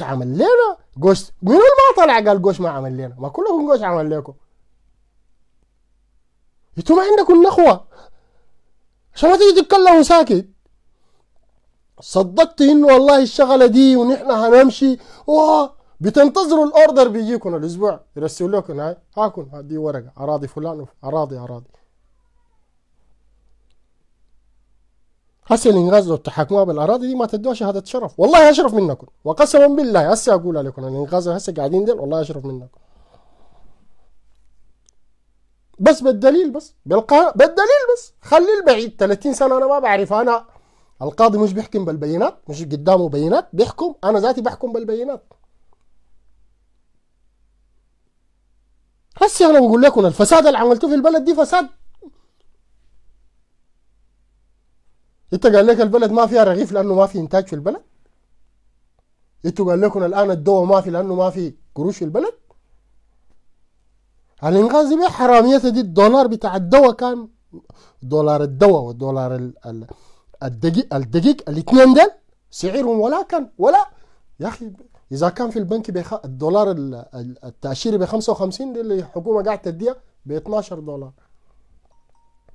تعمل لنا جوش قولوا ما طلع قال جوش ما عمل لنا ما كلكم جوش عمل لكم انتوا ما عندكم نخوة عشان ما تيجي تتكلموا ساكت صدقت انه والله الشغله دي ونحن هنمشي و بتنتظروا الاوردر بيجيكم الاسبوع يرسلوا لكم هاي هاكم هذه ورقه اراضي فلان اراضي اراضي هسه اللي لو تحكموها بالاراضي دي ما تدوها شهاده شرف والله اشرف منكم وقسما بالله هسه اقولها لكم انغزلوا هسه قاعدين ديل والله اشرف منكم بس بالدليل بس بالقا... بالدليل بس خلي البعيد 30 سنه انا ما بعرف انا القاضي مش بيحكم بالبينات مش قدامه بينات بيحكم انا ذاتي بحكم بالبينات هسه انا بقول لكم الفساد اللي عملتوه في البلد دي فساد انت قال لك البلد ما فيها رغيف لانه ما في انتاج في البلد انتوا قال لكم الان الدواء ما في لانه ما في قروش في البلد الانغازي بيه حراميه دي الدولار بتاع الدواء كان دولار الدواء والدولار ال... الدقيق الدقيق الاثنين دول سعرهم ولا كان ولا يا اخي اذا كان في البنك بيخ... الدولار التاشيري ب 55 دي اللي الحكومه قاعده تديها ب 12 دولار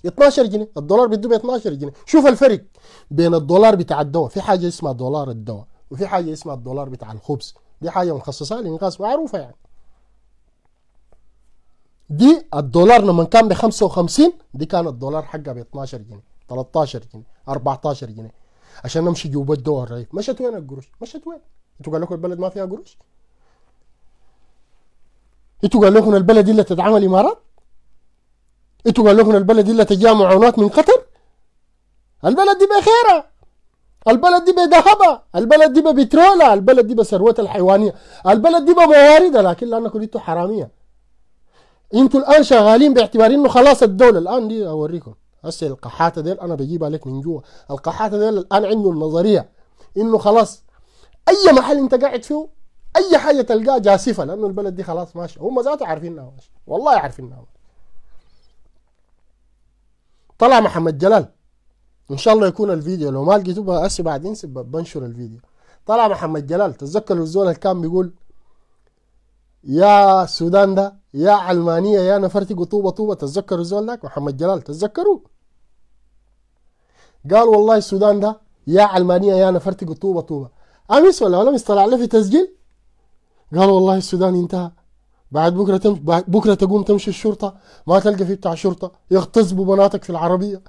12 جنيه الدولار بيدوب 12 جنيه شوف الفرق بين الدولار بتاع الدواء في حاجه اسمها دولار الدواء وفي حاجه اسمها الدولار بتاع الخبز دي حاجه مخصصه للناس معروفه يعني دي الدولار لما كان ب 55 دي كان الدولار حقها ب 12 جنيه 13 جنيه 14 جنيه عشان نمشي جوب الدواء الرئيس مشت وين القروش مشت وين انتوا قال لكم البلد ما فيها قروش انتوا قال لكم البلد اللي تتعامل الامارات انتوا قال لكم البلد دي اللي تجيها معونات من قطر البلد دي بخيرها البلد دي بذهبها البلد دي ببترولها البلد دي بثروتها الحيوانيه البلد دي بمواردها لكن لانكم انتوا حراميه انتوا الان شغالين باعتبار انه خلاص الدوله الان دي اوريكم هسه القحاته ديل انا بجيبها لك من جوا القحاته ديل الان عنده النظريه انه خلاص اي محل انت قاعد فيه اي حاجه تلقاه جاسفه لانه البلد دي خلاص ماشيه هم ذاته عارفين انها ماشيه والله عارفين انها ماشيه طلع محمد جلال ان شاء الله يكون الفيديو لو ما لقيتوه هسه بعدين بنشر الفيديو طلع محمد جلال تتذكروا الزول اللي كان بيقول يا السودان ده يا علمانيه يا نفرتي طوبه طوبه تتذكروا الزول ذاك محمد جلال تتذكروه قال والله السودان ده يا علمانيه يا نفرتي طوبه طوبه امس ولا ولا طلع له في تسجيل قال والله السودان انتهى بعد بكره تمشي بكره تقوم تمشي الشرطه ما تلقى في بتاع شرطه يغتصبوا بناتك في العربيه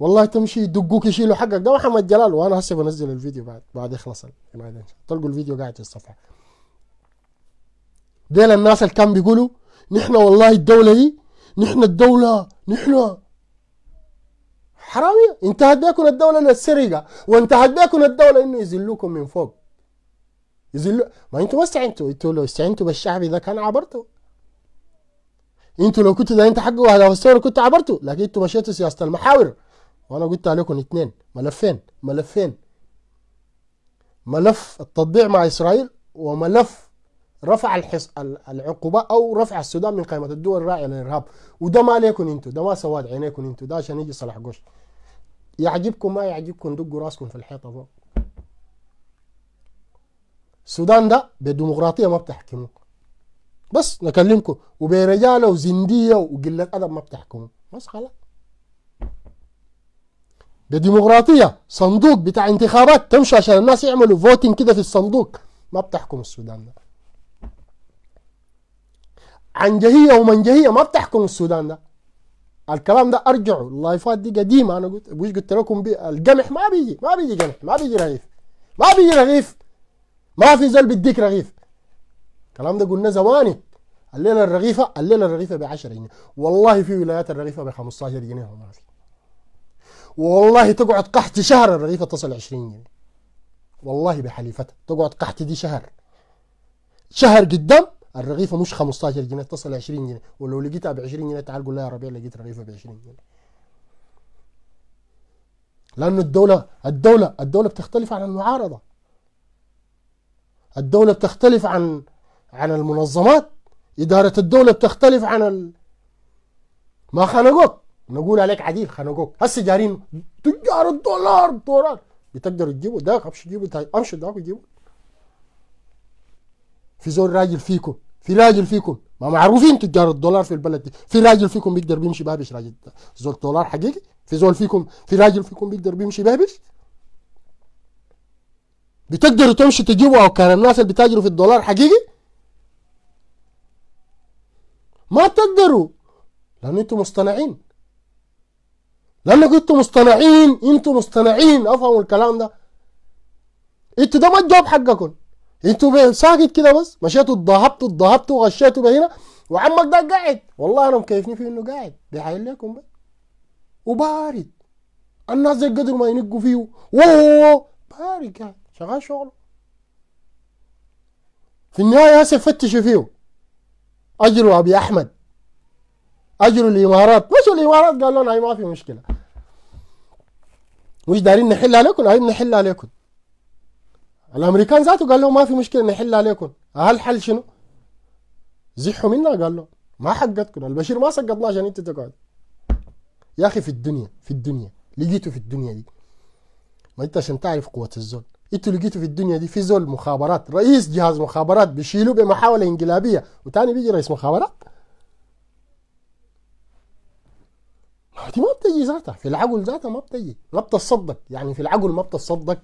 والله تمشي يدقوك يشيلوا حقك ده محمد جلال وانا هسه بنزل الفيديو بعد بعد يخلص تلقوا الفيديو قاعد في الصفحه ديل الناس اللي كان بيقولوا نحن والله الدوله دي نحن الدوله نحن حراميه انتهت بيكم الدوله للسرقه وانتهت بيكم الدوله انه يذلوكم من فوق يزلوا ما انتوا ما استعنتوا انتوا لو استعنتوا بالشعب ده كان عبرتوا انتوا لو كنتوا ده انت حق واحد او كنت عبرتوا لكن انتوا مشيتوا سياسه المحاور وانا قلت عليكم اثنين ملفين ملفين ملف التطبيع مع اسرائيل وملف رفع الحص... العقوبة أو رفع السودان من قائمة الدول الراعية للإرهاب وده ما عليكم أنتوا ده ما سواد عينيكم أنتوا ده عشان يجي صلاح قش يعجبكم ما يعجبكم دقوا راسكم في الحيطة فوق السودان ده بالديمقراطيه ما بتحكمه بس نكلمكم وبرجاله وزنديه وقله ادب ما بتحكمه بس خلاص بديمقراطيه صندوق بتاع انتخابات تمشي عشان الناس يعملوا فوتين كده في الصندوق ما بتحكم السودان ده عنجهيه ومنجهيه ما بتحكم السودان ده الكلام ده ارجعوا اللايفات دي قديمه انا قلت وش قلت لكم بي القمح ما بيجي ما بيجي قمح ما بيجي رغيف ما بيجي رغيف ما في زول بيديك رغيف الكلام ده قلنا زواني الليله الرغيفه الليله الرغيفه ب 10 جنيه والله في ولايات الرغيفه ب 15 جنيه وما في والله تقعد قحط شهر الرغيفه تصل 20 جنيه والله بحليفتها تقعد قحط دي شهر شهر قدام الرغيفه مش 15 جنيه تصل 20 جنيه ولو لقيتها ب 20 جنيه تعال قول لها يا ربيع لقيت رغيفه ب 20 جنيه لانه الدوله الدوله الدوله بتختلف عن المعارضه الدولة بتختلف عن عن المنظمات إدارة الدولة بتختلف عن ال... ما خنقوك نقول عليك عديل خنقوك هسه جارين تجار الدولار دولار بتقدروا تجيبوا داك امشي جيبوا امشي داك جيبوا في زول راجل فيكم في راجل فيكم ما معروفين تجار الدولار في البلد دي في راجل فيكم بيقدر بيمشي بابش راجل زول دولار حقيقي في زول فيكم في راجل فيكم بيقدر بيمشي بابش بتقدروا تمشوا تجيبوا او كان الناس اللي بتاجروا في الدولار حقيقي ما تقدروا لان انتم مصطنعين لانك انتم مصطنعين انتم مصطنعين افهموا الكلام ده انتوا ده ما الجواب حقكم انتوا ساكت كده بس مشيتوا اتضاهبتوا اتضاهبتوا وغشيتوا بهنا وعمك ده قاعد والله انا مكيفني فيه انه قاعد بيحايل لكم بقى وبارد الناس زي قدر ما ينقوا فيه وووو بارد قاعد شغال شغله في النهاية هسه فتشوا فيه أجروا أبي أحمد أجروا الإمارات مشوا الإمارات قالوا لنا ما في مشكلة مش دارين نحلها عليكم هاي بنحل عليكم الامريكان ذاته قال لهم ما في مشكله نحلها عليكم هل حل شنو؟ زحوا منا قال لهم ما حقتكم البشير ما سقطنا عشان انت تقعد يا اخي في الدنيا في الدنيا لقيته في الدنيا دي ما انت عشان تعرف قوه الزول انتوا لقيتوا في الدنيا دي في زول مخابرات رئيس جهاز مخابرات بيشيلوه بمحاوله انقلابيه وتاني بيجي رئيس مخابرات دي ما بتجي ذاتها في العقل ذاتها ما بتجي ما بتصدق يعني في العقل ما بتصدق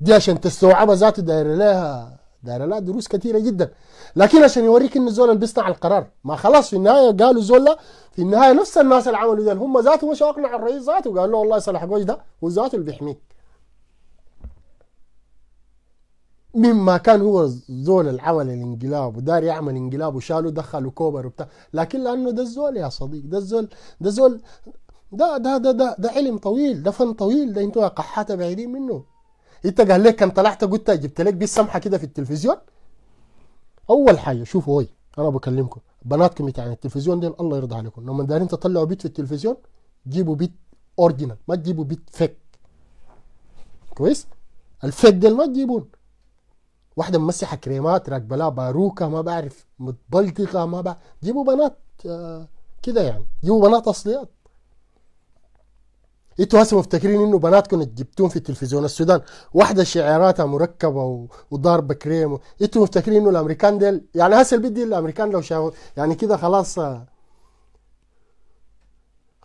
دي عشان تستوعبها ذاته داير لها داير لها دروس كثيره جدا لكن عشان يوريك ان الزول اللي بيصنع القرار ما خلاص في النهايه قالوا زول في النهايه نفس الناس اللي عملوا ده هم ذاته مش اقنعوا الرئيس ذاته قالوا له والله صالح جوج ده هو ذاته اللي بيحميك مما كان هو الزول اللي عمل الانقلاب ودار يعمل انقلاب وشالوا دخلوا كوبر وبتاع لكن لانه ده الزول يا صديق ده الزول ده الزول ده ده ده ده, ده علم طويل ده فن طويل ده انتوا قحاته بعيدين منه انت قال لك كم طلعت قلت جبت لك بيه سمحه كده في التلفزيون اول حاجه شوفوا وي انا بكلمكم بناتكم بتاع التلفزيون دي الله يرضى عليكم لما دارين تطلعوا بيت في التلفزيون جيبوا بيت اورجينال ما تجيبوا بيت فيك كويس الفيك ده ما تجيبوه واحدة ممسحة كريمات راكبة لها باروكة ما بعرف متبلطقة ما بعرف جيبوا بنات آه، كده يعني جيبوا بنات أصليات انتوا هسه مفتكرين انه بناتكم جبتون في التلفزيون السودان واحده شعاراتها مركبه وضاربه كريم انتوا مفتكرين انه الامريكان ديل يعني هسه دي الامريكان لو شافوا يعني كده خلاص آه.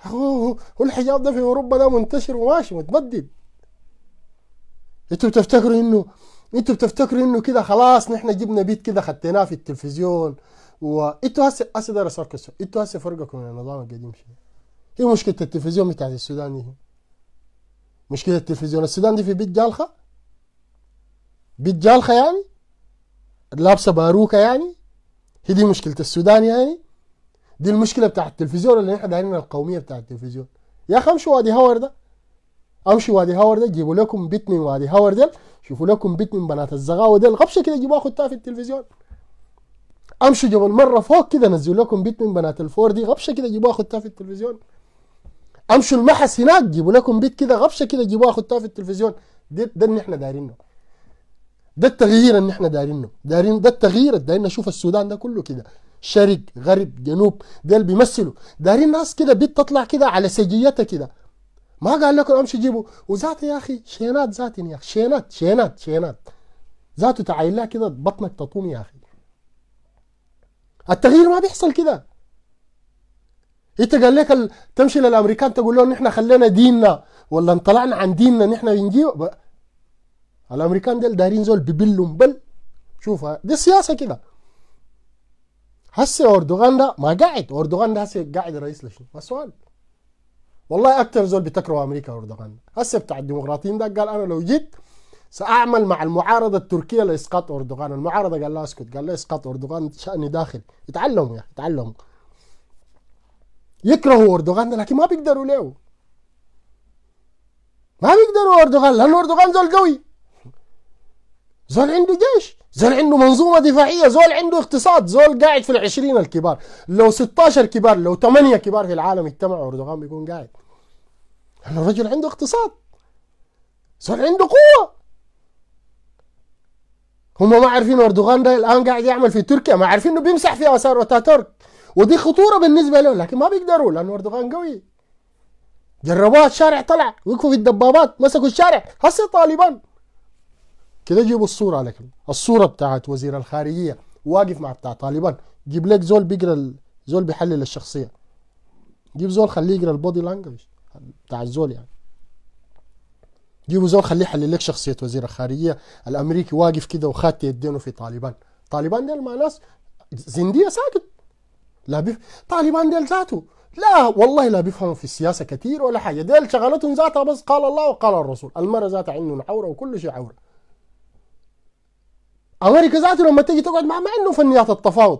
هو الحجاب ده في اوروبا ده منتشر وماشي متمدد انتوا بتفتكروا انه انتوا بتفتكروا انه كده خلاص نحن جبنا بيت كده خديناه في التلفزيون وانتوا هسه هسه ده ساركسو انتوا هسه فرقكم من النظام القديم شنو هي مشكله التلفزيون بتاعت السودان دي مشكله التلفزيون السودان دي في بيت جالخه بيت جالخه يعني لابسه باروكه يعني هي دي مشكله السودان يعني دي المشكله بتاعت التلفزيون اللي نحن دايرين القوميه بتاعت التلفزيون يا اخي وادي هور ده شي وادي هاور ده جيبوا لكم بيت من وادي هاور شوفوا لكم بيت من بنات الزغاوه دي الغبشه كده جيبوها خدتها في التلفزيون امشوا جبل مره فوق كده نزلوا لكم بيت من بنات الفور دي غبشه كده جيبوها خدتها في التلفزيون امشوا المحس هناك جيبوا لكم بيت كده غبشه كده جيبوها خدتها في التلفزيون ده ده اللي احنا دايرينه ده التغيير اللي احنا دايرينه دايرين ده التغيير اللي دايرين نشوف السودان ده كله كده شرق غرب جنوب ده اللي بيمثلوا دايرين ناس كده بيت تطلع كده على سجيتها كده ما قال لكم امشي جيبوا وذاته يا اخي شينات ذات يا اخي شينات شينات شينات ذاته تعايل لها كده بطنك تطوم يا اخي التغيير ما بيحصل كده انت قال لك تمشي للامريكان تقول لهم نحن خلينا ديننا ولا انطلعنا عن ديننا نحن بنجيب ب... الامريكان ديل دارين زول ببلهم بل شوف دي السياسه كده هسه اردوغان ده ما قاعد اردوغان ده هسه قاعد رئيس لشنو السؤال والله اكثر زول بتكره امريكا اردوغان هسه بتاع الديمقراطيين ده قال انا لو جيت ساعمل مع المعارضه التركيه لاسقاط اردوغان المعارضه قال لا اسكت قال لا اسقاط اردوغان شاني داخل يتعلم يا اخي يكرهوا اردوغان لكن ما بيقدروا له ما بيقدروا اردوغان لانه اردوغان زول قوي زول عنده جيش زول عنده منظومه دفاعيه زول عنده اقتصاد زول قاعد في العشرين الكبار لو 16 كبار لو 8 كبار في العالم اجتمعوا اردوغان بيكون قاعد لانه الرجل عنده اقتصاد زول عنده قوه هم ما عارفين اردوغان ده الان قاعد يعمل في تركيا ما عارفين انه بيمسح فيها اثار وتاتورك ودي خطوره بالنسبه لهم لكن ما بيقدروا لانه اردوغان قوي جربوها الشارع طلع وقفوا في الدبابات مسكوا الشارع هسه طالبان كده جيبوا الصوره على كده الصوره بتاعت وزير الخارجيه واقف مع بتاع طالبان جيب لك زول بيقرا زول بيحلل الشخصيه جيب زول خليه يقرا البودي لانجوج بتاع الزول يعني جيبوا زول خليه يحلل لك شخصيه وزير الخارجيه الامريكي واقف كده وخات يدينه في طالبان طالبان ديل مع ناس زنديه ساكت لا بيف... طالبان ديل ذاته لا والله لا بيفهموا في السياسه كثير ولا حاجه ديل شغلتهم ذاتها بس قال الله وقال الرسول المره ذاتها عنده عوره وكل شيء عوره امريكا ذاته لما تجي تقعد معاه ما عنده فنيات التفاوض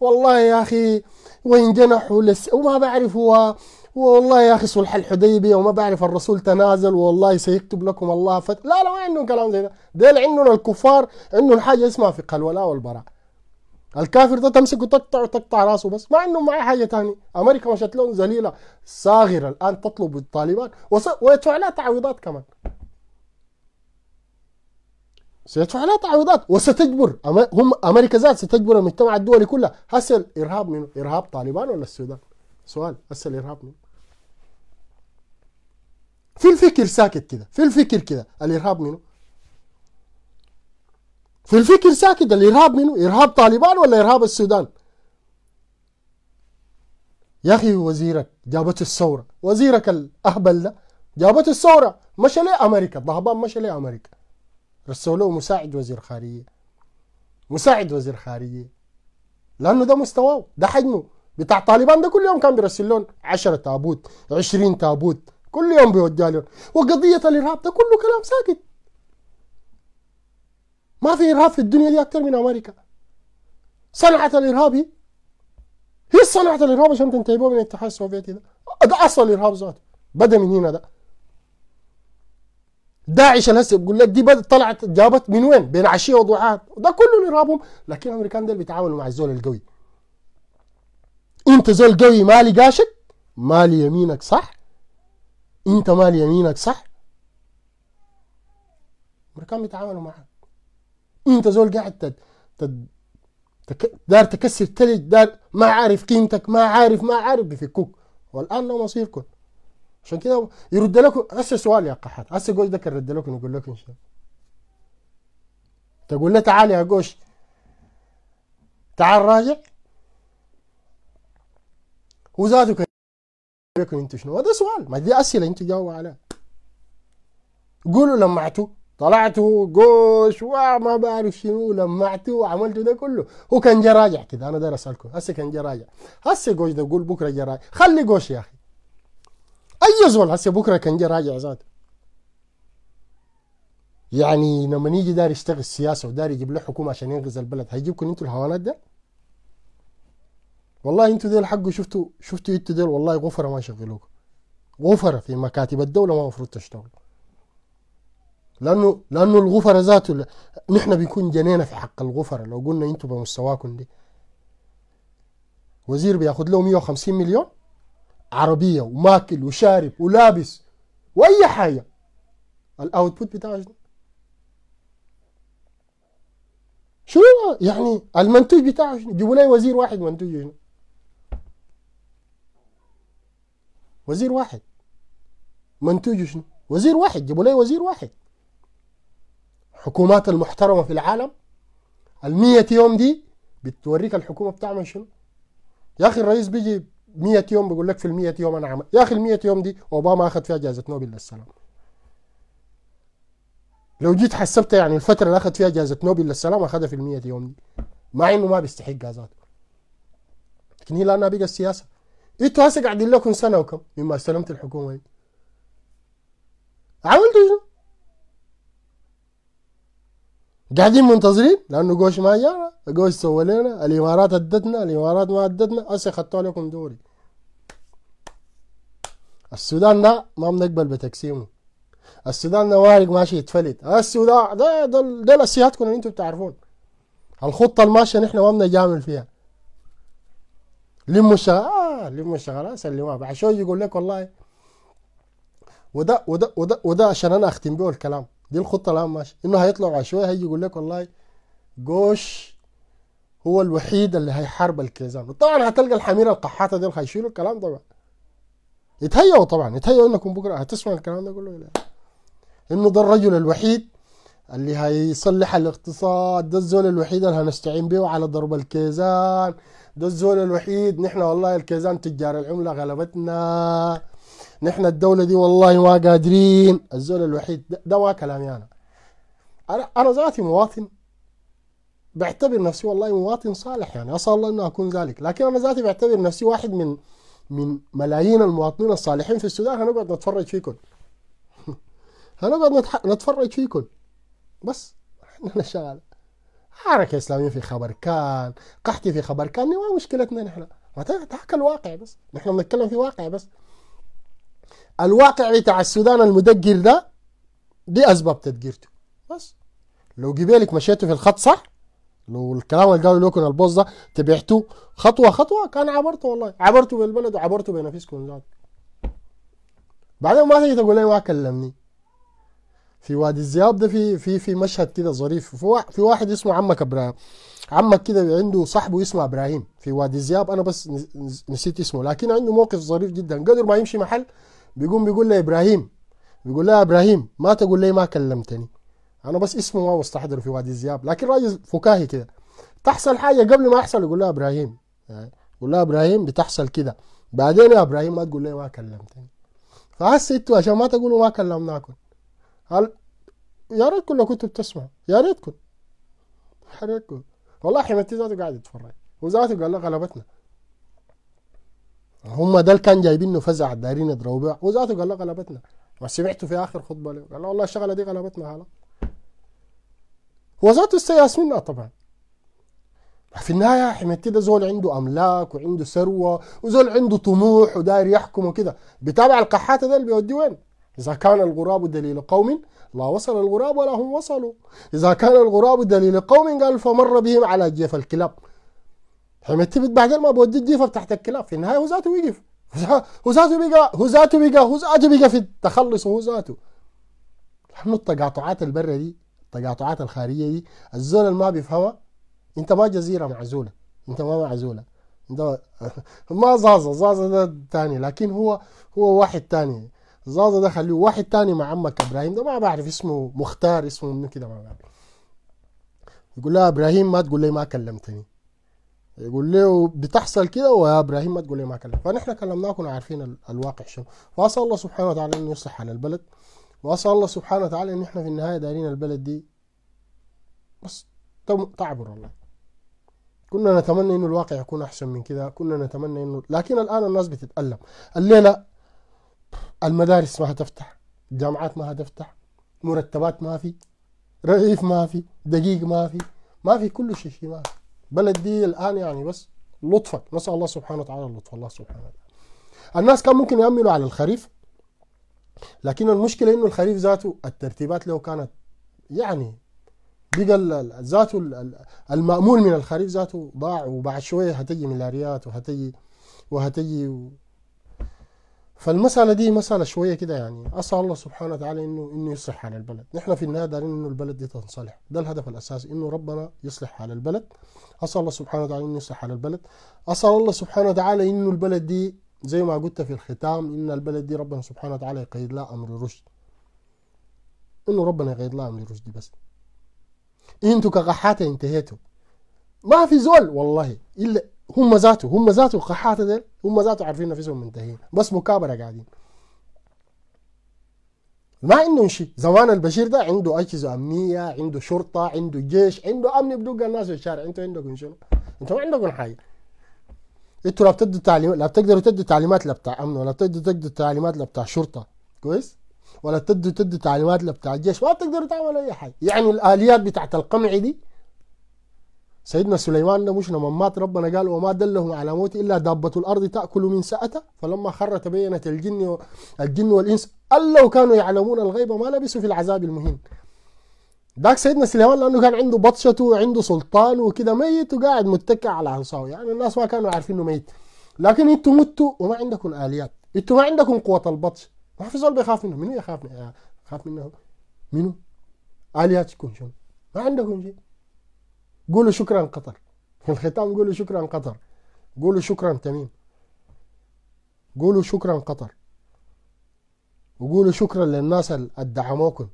والله يا اخي وين جنح ولس وما بعرف هو والله يا اخي صلح الحديبيه وما بعرف الرسول تنازل والله سيكتب لكم الله فت... لا لا ما عندهم كلام زي ده ديل عندهم الكفار عندهم حاجه اسمها فقه الولاء والبراء الكافر ده تمسكه تقطع وتقطع راسه بس ما عندهم معاه حاجه ثانيه امريكا مشت لهم ذليله صاغره الان تطلب الطالبان ويدفع لها تعويضات كمان سيدفع لها تعويضات وستجبر هم امريكا ذات ستجبر المجتمع الدولي كله هسه الارهاب من ارهاب طالبان ولا السودان؟ سؤال هسه الارهاب من في الفكر ساكت كده في الفكر كده الارهاب منه في الفكر ساكت الارهاب منه ارهاب طالبان ولا ارهاب السودان؟ يا اخي وزيرك جابت الثوره وزيرك الاهبل ده جابت الثوره مشى ليه امريكا الضهبان مشى ليه امريكا له مساعد وزير خارجية مساعد وزير خارجية لأنه ده مستواه ده حجمه بتاع طالبان ده كل يوم كان بيرسل لهم 10 تابوت 20 تابوت كل يوم بيوديها لهم وقضية الإرهاب ده كله كلام ساكت ما في إرهاب في الدنيا دي أكثر من أمريكا صنعت الإرهاب هي هي صنعت الإرهاب عشان تنتهي من الاتحاد السوفيتي ده ده أصل الإرهاب ذاته بدأ من هنا ده داعش هسه بقول لك دي بدأت طلعت جابت من وين؟ بين عشيه وضحاها ده كله نرابهم لكن الامريكان ديل بيتعاملوا مع الزول القوي انت زول قوي مالي قاشك مالي يمينك صح انت مالي يمينك صح الامريكان بيتعاملوا معك انت زول قاعد تد تد تك... دار تكسر تلج دار ما عارف قيمتك ما عارف ما عارف بيفكوك والان لو مصيركم عشان كده يرد لكم هسه سؤال يا قحات هسه جوش ده كان رد لكم يقول لكم شنو تقول له تعال يا جوش تعال راجع وزادوا لكم انتوا شنو هذا سؤال ما دي اسئله انتوا جاوبوا عليها قولوا لمعتوا طلعتوا جوش وما بعرف شنو لمعتوا وعملتوا ده كله هو كان جا راجع كده انا داير اسالكم هسه كان جا راجع هسه جوش ده قول بكره جا راجع خلي جوش يا اخي اي زول هسه بكره كان جا راجع ذاته يعني لما يجي داري يشتغل سياسه وداري يجيب له حكومه عشان ينقذ البلد هيجيبكم انتوا الحيوانات ده والله انتوا ديل حقه شفتوا شفتوا انتوا ديل والله غفره ما شغلوك غفره في مكاتب الدوله ما المفروض تشتغل لانه لانه الغفره ذاته ل... نحن بنكون جنينا في حق الغفره لو قلنا انتوا بمستواكم دي وزير بياخد له 150 مليون عربية وماكل وشارب ولابس وأي حاجة الأوتبوت بتاعه شنو؟ شنو يعني المنتوج بتاعه شنو؟ جيبوا لي وزير واحد منتوجه شنو؟ وزير واحد منتوجه شنو؟ وزير واحد جيبوا لي وزير واحد حكومات المحترمة في العالم المية يوم دي بتوريك الحكومة بتعمل شنو؟ يا أخي الرئيس بيجي 100 يوم بيقول لك في ال 100 يوم انا عمل يا اخي ال 100 يوم دي اوباما اخذ فيها جائزه نوبل للسلام لو جيت حسبتها يعني الفتره اللي اخذ فيها جائزه نوبل للسلام اخذها في ال 100 يوم دي مع انه ما بيستحق جائزات لكن هي لانها بقى السياسه انتوا هسه قاعدين لكم سنه وكم مما استلمت الحكومه دي عملتوا شنو؟ قاعدين منتظرين لانه جوش ما جانا جوش سوى لنا الامارات ادتنا الامارات ما ادتنا هسه خدتوا لكم دوري السودان ده ما بنقبل بتقسيمه السودان ده وارق ماشي يتفلت السودان ده ده, ده الاسياتكم اللي انتم بتعرفون الخطه الماشيه نحن ما بنجامل فيها لموا الشغل آه لموا الشغل آه، سلموها بعد شوي يقول لك والله وده وده وده وده عشان انا اختم به الكلام دي الخطه الان ماشي انه هيطلعوا عشوائي هيجي يقول لك والله جوش هو الوحيد اللي هيحارب الكيزان طبعا هتلقى الحمير القحاته دي هيشيلوا الكلام طبعا يتهيأوا طبعا يتهيأوا انكم بكره هتسمع الكلام ده كله انه ده الرجل الوحيد اللي هيصلح الاقتصاد ده الزول الوحيد اللي هنستعين به على ضرب الكيزان ده الزول الوحيد نحن والله الكيزان تجار العملة غلبتنا نحن الدوله دي والله ما قادرين الزول الوحيد ده, ما كلامي انا انا انا ذاتي مواطن بعتبر نفسي والله مواطن صالح يعني اسال الله انه اكون ذلك لكن انا ذاتي بعتبر نفسي واحد من من ملايين المواطنين الصالحين في السودان هنقعد نتفرج فيكم هنقعد نتفرج فيكم بس احنا شغال حركه اسلاميه في خبر كان قحتي في خبر كان ما مشكلتنا نحن ما تحكي الواقع بس نحن بنتكلم في واقع بس الواقع بتاع السودان المدقر ده دي اسباب تدقيرته بس لو جبالك مشيتوا في الخط صح لو الكلام اللي قالوا لكم البوز ده تبعتوه خطوه خطوه كان عبرته والله عبرته بالبلد وعبرته بنفسكم ذات بعدين ما تجي تقول لي ما كلمني في وادي الزياب ده في في في مشهد كده ظريف في واحد اسمه عمك ابراهيم عمك كده عنده صاحبه اسمه ابراهيم في وادي الزياب انا بس نسيت اسمه لكن عنده موقف ظريف جدا قدر ما يمشي محل بيقوم بيقول له ابراهيم بيقول لها ابراهيم ما تقول لي ما كلمتني انا بس اسمه ما مستحضر في وادي الذئاب لكن راجل فكاهي كده تحصل حاجه قبل ما يحصل يقول لها ابراهيم آه، يقول لها ابراهيم بتحصل كده بعدين يا ابراهيم ما تقول لي ما كلمتني فهسه انتوا عشان ما تقولوا ما كلمناكم هل يا ريتكم لو كنتوا بتسمعوا يا ريتكم يا ريتكم والله حمدتي ذاته قاعد يتفرج وذاته قال له غلبتنا هم ده اللي كان جايبينه فزع دايرين يضربوا بيها وذاته قال له غلبتنا ما سمعته في اخر خطبه له قال له والله الشغله دي غلبتنا هلا وذاته استيأس منها طبعا في النهايه حميتي ده زول عنده املاك وعنده ثروه وزول عنده طموح وداير يحكم وكده بتابع القحاته ده اللي بيوديه وين؟ اذا كان الغراب دليل قوم لا وصل الغراب ولا هم وصلوا اذا كان الغراب دليل قوم قال فمر بهم على جيف الكلاب فهمت بعدين ما بودي الجيفه تحت الكلاب في النهايه هو ذاته يقف هو ذاته بقى هو ذاته بقى هو ذاته بقى في التخلص هو ذاته لانه التقاطعات البرة دي التقاطعات الخارجيه دي الزول اللي ما بيفهمها انت ما جزيره معزوله انت ما معزوله أنت ما زازا زازا ده تاني لكن هو هو واحد تاني زازا ده خليه واحد تاني مع عمك ابراهيم ده ما بعرف اسمه مختار اسمه منو كده ما بعرف يقول لها ابراهيم ما تقول لي ما كلمتني يقول له بتحصل كده ويا ابراهيم ما تقول لي ما كلم فنحن كلمناكم عارفين الواقع شو واسال الله سبحانه وتعالى انه يصلح على البلد واسال الله سبحانه وتعالى ان احنا في النهايه دارين البلد دي بس تعبر الله كنا نتمنى انه الواقع يكون احسن من كده كنا نتمنى انه لكن الان الناس بتتالم الليله المدارس ما هتفتح الجامعات ما هتفتح مرتبات ما في رغيف ما في دقيق ما في ما في كل شيء ما في بلد دي الان يعني بس لطفك نسال الله سبحانه وتعالى لطف الله سبحانه وتعالى الناس كان ممكن يأمنوا على الخريف لكن المشكله انه الخريف ذاته الترتيبات له كانت يعني بقى ذاته المامول من الخريف ذاته ضاع وبعد شويه هتجي ملاريات وهتجي وهتجي فالمسألة دي مسألة شوية كده يعني أسأل الله سبحانه وتعالى إنه إنه يصلح حال البلد، نحن في النهاية دارين إنه البلد دي تنصلح، ده الهدف الأساسي إنه ربنا يصلح حال البلد، أسأل الله سبحانه وتعالى إنه يصلح حال البلد، أسأل الله سبحانه وتعالى إنه البلد دي زي ما قلت في الختام إن البلد دي ربنا سبحانه وتعالى يقيد لها أمر الرشد. إنه ربنا يقيد لها أمر الرشد بس. إنتوا كغحاتة انتهيتوا. ما في زول والله إلا هم ذاته هم ذاته قحاته ده هم ذاته عارفين نفسهم منتهين بس مكابره قاعدين ما عندهم شيء زمان البشير ده عنده اجهزه امنيه عنده شرطه عنده جيش عنده امن بدق الناس في الشارع انتوا عندكم شنو؟ انتوا ما عندكم حاجه انتوا لا بتدوا تعليمات لا بتقدروا تدوا تعليمات لا بتاع امن ولا بتقدروا تدوا تعليمات لا بتاع شرطه كويس؟ ولا بتدوا تدوا تعليمات لا بتاع الجيش ما بتقدروا تعملوا اي حاجه يعني الاليات بتاعت القمع دي سيدنا سليمان ده مش لما مات ربنا قال وما دلهم على موت الا دابة الارض تاكل من سأته فلما خر تبينت الجن الجن والانس ان لو كانوا يعلمون الغيب ما لبسوا في العذاب المهين ذاك سيدنا سليمان لانه كان عنده بطشته وعنده سلطان وكده ميت وقاعد متكئ على عصاه يعني الناس ما كانوا عارفين انه ميت لكن انتم متوا وما عندكم اليات انتم ما عندكم قوه البطش ما في زول بيخاف منه منو يخاف منه يخاف منه منو الياتكم شنو ما عندكم شيء قولوا شكرا قطر في الختام قولوا شكرا قطر قولوا شكرا تميم قولوا شكرا قطر وقولوا شكرا للناس اللي دعموكم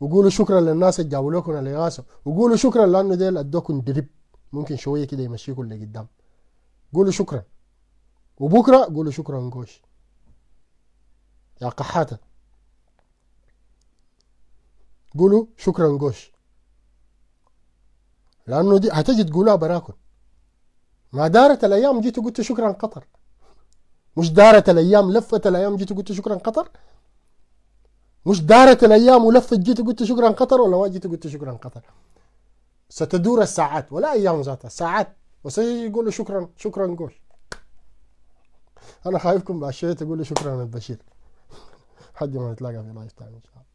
وقولوا شكرا للناس اللي جابوا لكم الاغاثه وقولوا شكرا لانه ديل ادوكم دريب ممكن شويه كده يمشيكم لقدام قولوا شكرا وبكره قولوا شكرا نقوش يا قحاته قولوا شكرا نقوش لانه دي هتجي تقولها براكن ما دارت الايام جيت قلت شكرا قطر مش دارت الايام لفت الايام جيت قلت شكرا قطر مش دارت الايام ولفت جيت قلت شكرا قطر ولا ما جيت قلت شكرا قطر ستدور الساعات ولا ايام ذاتها ساعات وسيقولوا شكرا شكرا قول انا خايفكم بعد شويه تقولوا شكرا البشير حد ما نتلاقى في لايف تايم ان شاء الله